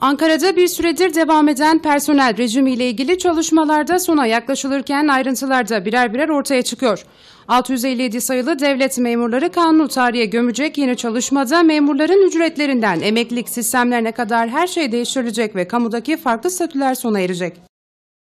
Ankara'da bir süredir devam eden personel rejimiyle ilgili çalışmalarda sona yaklaşılırken da birer birer ortaya çıkıyor. 657 sayılı devlet memurları kanunu tarihe gömecek yeni çalışmada memurların ücretlerinden emeklilik sistemlerine kadar her şey değiştirilecek ve kamudaki farklı statüler sona erecek.